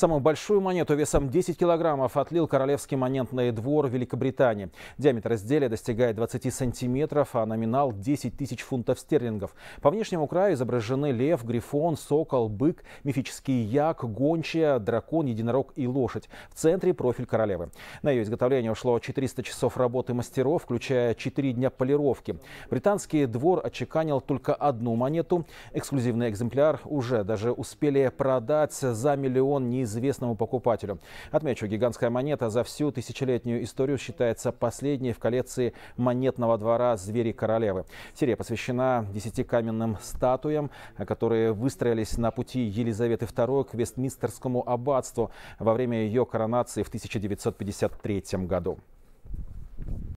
Самую большую монету весом 10 килограммов отлил Королевский монетный двор Великобритании. Диаметр изделия достигает 20 сантиметров, а номинал 10 тысяч фунтов стерлингов. По внешнему краю изображены лев, грифон, сокол, бык, мифический як, гончая, дракон, единорог и лошадь. В центре профиль королевы. На ее изготовление ушло 400 часов работы мастеров, включая 4 дня полировки. Британский двор отчеканил только одну монету. Эксклюзивный экземпляр уже даже успели продать за миллион неизвестных известному покупателю. Отмечу, гигантская монета за всю тысячелетнюю историю считается последней в коллекции монетного двора «Звери королевы». Серия посвящена десяти каменным статуям, которые выстроились на пути Елизаветы II к Вестминстерскому аббатству во время ее коронации в 1953 году.